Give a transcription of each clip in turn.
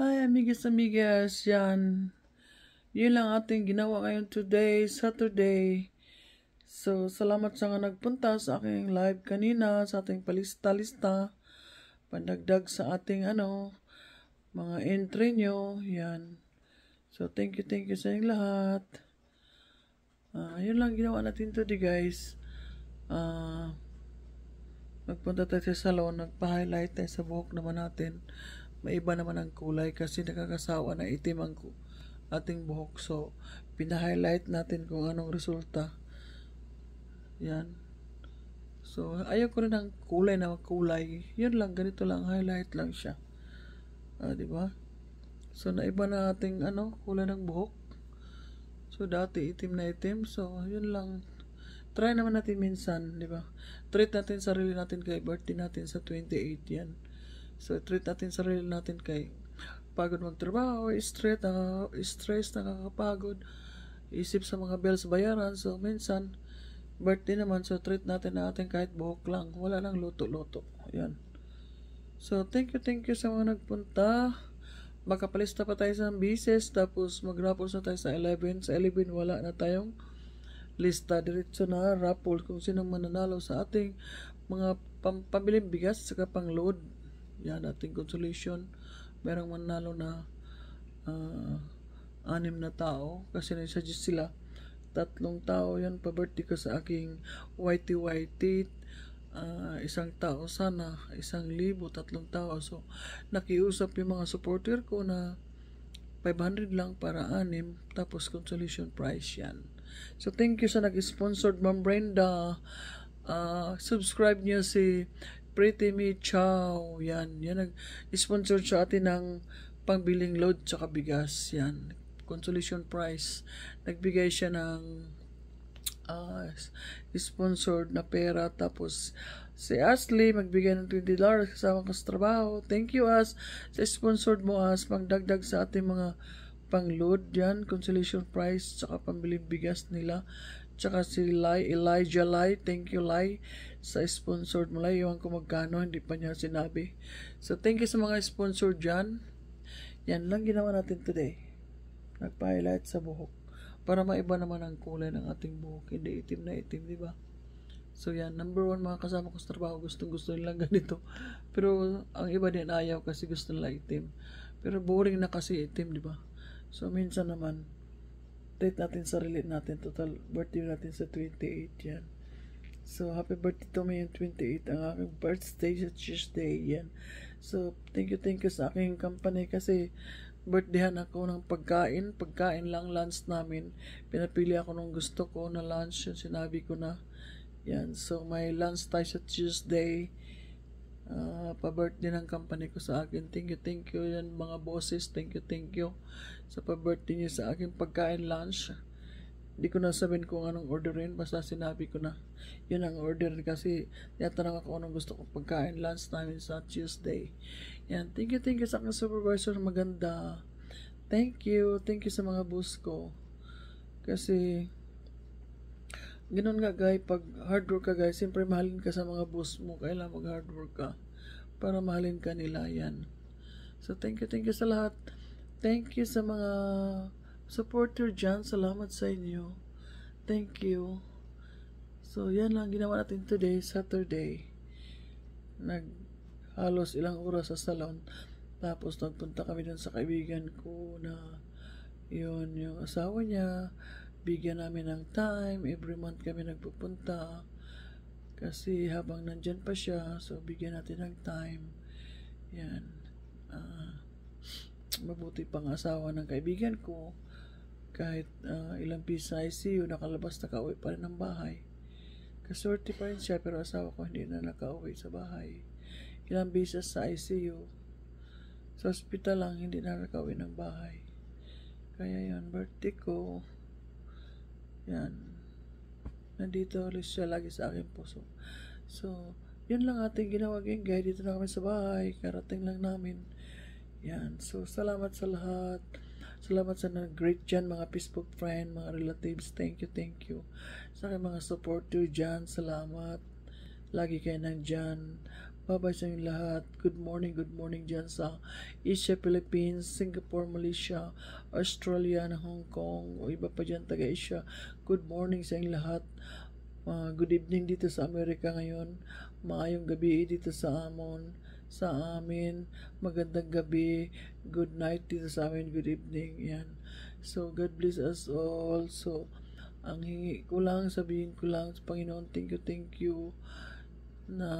Hi, amigas, amigas. Yan. Yun lang ating ginawa ngayon today, Saturday. So, salamat sa nga nagpunta sa aking live kanina, sa ating palista-lista. Pandagdag sa ating, ano, mga entry nyo. Yan. So, thank you, thank you sa inyong lahat. Uh, yun lang ginawa natin today, guys. Uh, ah, magpunta tayo sa salon, nagpa-highlight tayo sa buhok naman natin. May iba naman ang kulay kasi nakakasawa na itim ang ating buhok. So, pina-highlight natin kung anong resulta. Yan. So, ayaw ko rin ng kulay na kulay. Yun lang, ganito lang. Highlight lang siya. Ah, di ba? So, naiba na ating ano, kulay ng buhok. So, dati itim na itim. So, yun lang. Try naman natin minsan, di ba? Treat natin sarili natin kay birthday natin sa 28 yan. So, treat natin sarili natin kay pagod magtrabaho, stress, na, stress, nakakapagod, isip sa mga bills bayaran. So, minsan, birthday naman, so treat natin na kahit buhok lang. Wala nang luto-luto. Yan. So, thank you, thank you sa mga nagpunta. Magkapalista pa tayo sa bises, tapos magrapos na tayo sa 11. Sa 11, wala na tayong lista. Diretso na, rapport kung sino mananalo sa ating mga pambiling bigas sa pang load yan ating consolation merong manalo na uh, anim na tao kasi nagsuggest sila tatlong tao yan pa-birthday ko sa aking YTYT uh, ah, isang tao sana isang libo tatlong tao so nakiusap yung mga supporter ko na 500 lang para anim tapos consolation prize yan so thank you sa nag-sponsored Ma'am Brenda uh, subscribe niya si Pretty Me Chow. Yan. Yan nag-sponsor sa atin ng pangbiling load sa kabigas. Yan. Consolation prize. Nagbigay siya ng uh, sponsored na pera. Tapos, si Ashley, magbigay ng $20 dollars kasama ka sa trabaho. Thank you, As. Sa sponsored mo, As. Pangdagdag sa ating mga pang-load. Yan. Consolation prize. Tsaka pambiling bigas nila. Tsaka si Lai, Elijah Lai, thank you Lai sa sponsored mo Lai. Iwan ko magkano, hindi pa niya sinabi. So thank you sa mga sponsor dyan. Yan lang ginawa natin today. Nagpa-highlight sa buhok. Para maiba naman ang kulay ng ating buhok. Hindi itim na itim, di ba? So yan, number one mga kasama ko sa trabaho, gustong gusto nilang ganito. Pero ang iba din ayaw kasi gusto nila itim. Pero boring na kasi itim, di ba? So minsan naman, update natin sarili natin. Total birthday natin sa 28 yan. So, happy birthday to me yung 28. Ang aking birthday sa Tuesday yan. So, thank you, thank you sa aking company kasi birthdayan ako ng pagkain. Pagkain lang lunch namin. Pinapili ako ng gusto ko na lunch. Yung sinabi ko na. Yan. So, may lunch tayo sa Tuesday uh, pa-birthday ng company ko sa akin. Thank you, thank you yan mga bosses. Thank you, thank you sa pa-birthday niyo sa akin pagkain lunch. Hindi ko na sabihin kung anong orderin. Basta sinabi ko na yun ang order kasi tinatanong ako anong gusto kong pagkain lunch namin sa Tuesday. Yan. Thank you, thank you sa aking supervisor. Maganda. Thank you. Thank you sa mga boss ko. Kasi Ganun nga guy, pag hard work ka guys, siyempre mahalin ka sa mga boss mo. Kailangan mag hard work ka para mahalin ka nila yan. So thank you, thank you sa lahat. Thank you sa mga supporter dyan. Salamat sa inyo. Thank you. So yan lang ginawa natin today, Saturday. Nag halos ilang oras sa salon. Tapos nagpunta kami dun sa kaibigan ko na yun yung asawa niya bigyan namin ng time. Every month kami nagpupunta. Kasi habang nandyan pa siya, so bigyan natin ng time. Yan. Uh, mabuti pang asawa ng kaibigan ko. Kahit uh, ilang pisa ICU, nakalabas, nakauwi pa rin ng bahay. Kaswerte pa rin siya, pero asawa ko hindi na nakauwi sa bahay. Ilang beses sa ICU, sa ospital lang, hindi na nakauwi ng bahay. Kaya yun, birthday ko, yan. Nandito ulit siya lagi sa aking puso. So, yun lang ating ginawa game guys. Dito na kami sa bahay. Karating lang namin. Yan. So, salamat sa lahat. Salamat sa nag-greet dyan, mga Facebook friend, mga relatives. Thank you, thank you. Sa aking mga supporter dyan, salamat. Lagi kayo nandyan. Bye-bye sa inyong lahat. Good morning, good morning dyan sa Asia, Philippines, Singapore, Malaysia, Australia, na Hong Kong, o iba pa dyan taga-Asia. Good morning sa inyong lahat. Uh, good evening dito sa Amerika ngayon. Maayong gabi dito sa Amon sa amin. Magandang gabi. Good night dito sa amin. Good evening. Yan. So, God bless us all. So, ang hingi ko lang, sabihin ko lang sa Panginoon, thank you, thank you na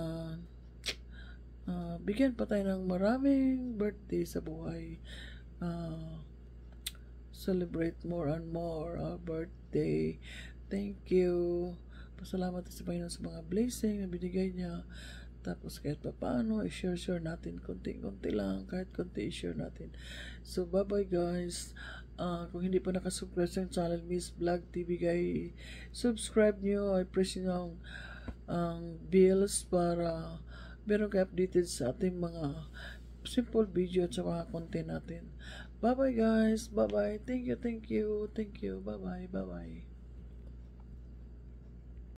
Uh, bigyan pa tayo ng maraming birthday sa buhay. Uh, celebrate more and more our birthday. Thank you. Pasalamat sa Panginoon sa mga blessing na binigay niya. Tapos kahit pa paano, i-share-share natin konti-konti lang. Kahit konti i-share natin. So, bye-bye guys. Uh, kung hindi pa nakasubscribe sa channel, Miss Vlog TV guys, subscribe nyo. I press nyo ang, ang um, bills para meron ka updated sa ating mga simple video at sa mga content natin. Bye-bye guys. Bye-bye. Thank you, thank you, thank you. Bye-bye, bye-bye.